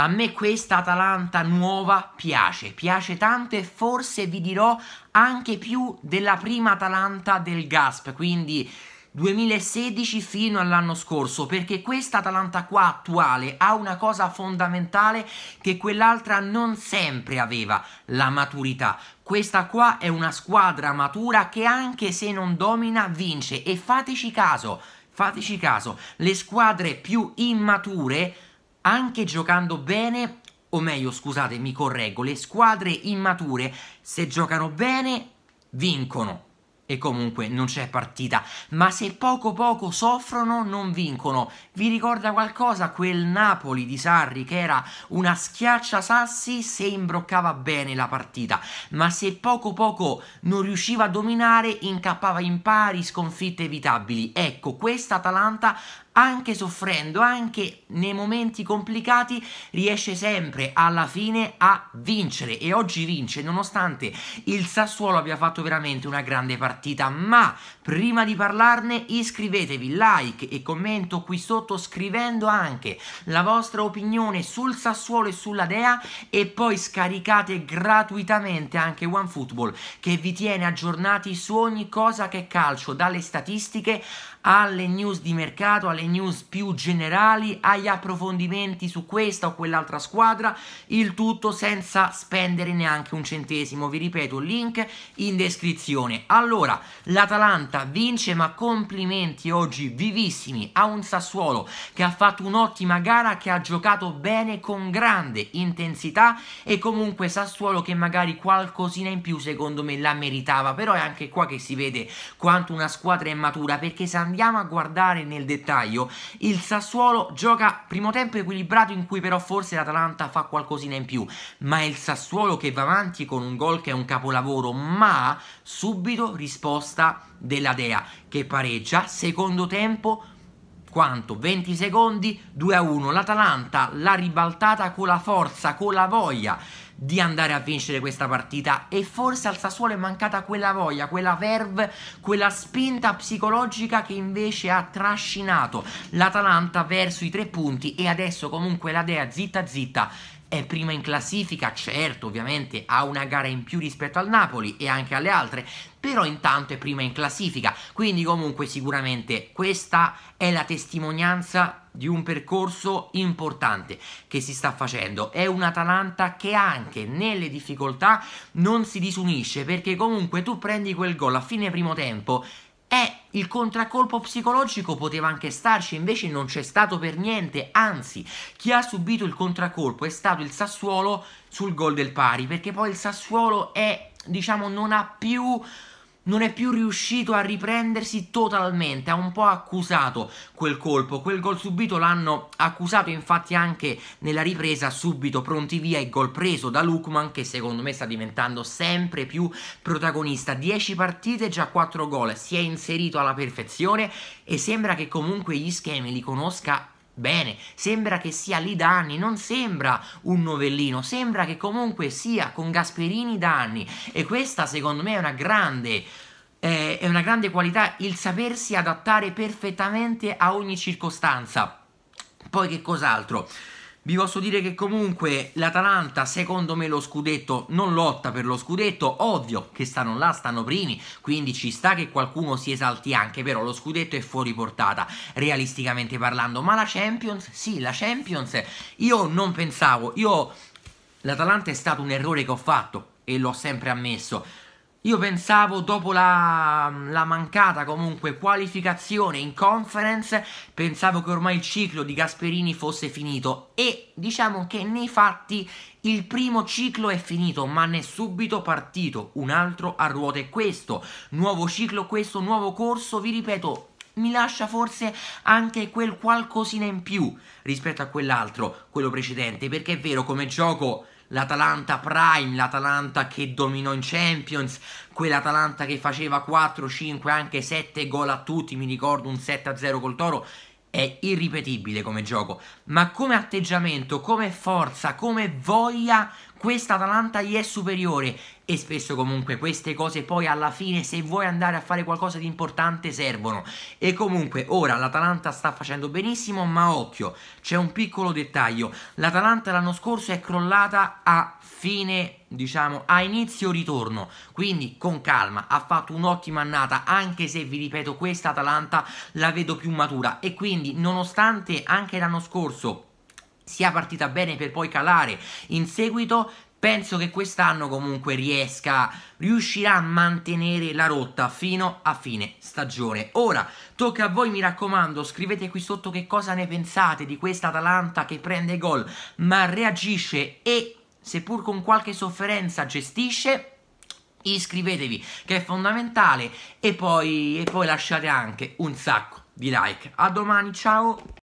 A me questa Atalanta nuova piace, piace tanto e forse vi dirò anche più della prima Atalanta del Gasp, quindi 2016 fino all'anno scorso, perché questa Atalanta qua attuale ha una cosa fondamentale che quell'altra non sempre aveva, la maturità. Questa qua è una squadra matura che anche se non domina vince e fateci caso, fateci caso, le squadre più immature anche giocando bene, o meglio scusate mi correggo, le squadre immature se giocano bene vincono e comunque non c'è partita, ma se poco poco soffrono non vincono. Vi ricorda qualcosa quel Napoli di Sarri che era una schiaccia sassi se imbroccava bene la partita, ma se poco poco non riusciva a dominare incappava in pari sconfitte evitabili. Ecco, questa Atalanta anche soffrendo, anche nei momenti complicati, riesce sempre alla fine a vincere e oggi vince nonostante il Sassuolo abbia fatto veramente una grande partita. Ma prima di parlarne iscrivetevi, like e commento qui sotto scrivendo anche la vostra opinione sul Sassuolo e sulla Dea e poi scaricate gratuitamente anche OneFootball che vi tiene aggiornati su ogni cosa che è calcio, dalle statistiche alle news di mercato, alle news più generali, agli approfondimenti su questa o quell'altra squadra, il tutto senza spendere neanche un centesimo. Vi ripeto, link in descrizione. Allora, l'Atalanta vince, ma complimenti oggi vivissimi a un Sassuolo che ha fatto un'ottima gara, che ha giocato bene con grande intensità e comunque Sassuolo che magari qualcosina in più secondo me la meritava, però è anche qua che si vede quanto una squadra è matura perché se andiamo a guardare nel dettaglio stadio, il Sassuolo gioca primo tempo equilibrato in cui però forse l'Atalanta fa qualcosina in più, ma è il Sassuolo che va avanti con un gol che è un capolavoro, ma subito risposta della Dea che pareggia, secondo tempo quanto? 20 secondi, 2 a 1, l'Atalanta l'ha ribaltata con la forza, con la voglia di andare a vincere questa partita e forse al Sassuolo è mancata quella voglia, quella verve, quella spinta psicologica che invece ha trascinato l'Atalanta verso i tre punti e adesso comunque la Dea zitta zitta è prima in classifica, certo ovviamente ha una gara in più rispetto al Napoli e anche alle altre, però intanto è prima in classifica, quindi comunque sicuramente questa è la testimonianza di un percorso importante che si sta facendo, è un Atalanta che anche nelle difficoltà non si disunisce perché comunque tu prendi quel gol a fine primo tempo il contraccolpo psicologico poteva anche starci, invece non c'è stato per niente, anzi chi ha subito il contraccolpo è stato il Sassuolo sul gol del pari, perché poi il Sassuolo è, diciamo, non ha più non è più riuscito a riprendersi totalmente, ha un po' accusato quel colpo, quel gol subito l'hanno accusato infatti anche nella ripresa subito pronti via il gol preso da Lukman che secondo me sta diventando sempre più protagonista, 10 partite già 4 gol, si è inserito alla perfezione e sembra che comunque gli schemi li conosca bene, sembra che sia lì da anni, non sembra un novellino, sembra che comunque sia con Gasperini da anni e questa secondo me è una grande eh, è una grande qualità il sapersi adattare perfettamente a ogni circostanza. Poi che cos'altro? vi posso dire che comunque l'Atalanta, secondo me, lo scudetto non lotta per lo scudetto. Ovvio che stanno là, stanno primi, quindi ci sta che qualcuno si esalti anche, però lo scudetto è fuori portata, realisticamente parlando. Ma la Champions, sì, la Champions, io non pensavo, io... L'Atalanta è stato un errore che ho fatto e l'ho sempre ammesso io pensavo dopo la, la, mancata comunque qualificazione in conference, pensavo che ormai il ciclo di Gasperini fosse finito e diciamo che nei fatti il primo ciclo è finito ma ne è subito partito un altro a ruote questo, nuovo ciclo questo, nuovo corso, vi ripeto mi lascia forse anche quel qualcosina in più rispetto a quell'altro, quello precedente, perché è vero come gioco l'Atalanta Prime, l'Atalanta che dominò in Champions, quell'Atalanta che faceva 4, 5, anche 7 gol a tutti, mi ricordo un 7-0 col Toro, è irripetibile come gioco, ma come atteggiamento, come forza, come voglia questa Atalanta gli è superiore e spesso comunque queste cose poi alla fine se vuoi andare a fare qualcosa di importante servono e comunque ora l'Atalanta sta facendo benissimo ma occhio c'è un piccolo dettaglio l'Atalanta l'anno scorso è crollata a fine diciamo a inizio ritorno quindi con calma ha fatto un'ottima annata anche se vi ripeto questa Atalanta la vedo più matura e quindi nonostante anche l'anno scorso sia partita bene per poi calare in seguito, penso che quest'anno comunque riesca, riuscirà a mantenere la rotta fino a fine stagione. Ora, tocca a voi, mi raccomando, scrivete qui sotto che cosa ne pensate di questa Atalanta che prende gol, ma reagisce e, seppur con qualche sofferenza, gestisce iscrivetevi che è fondamentale e poi, e poi lasciate anche un sacco di like a domani ciao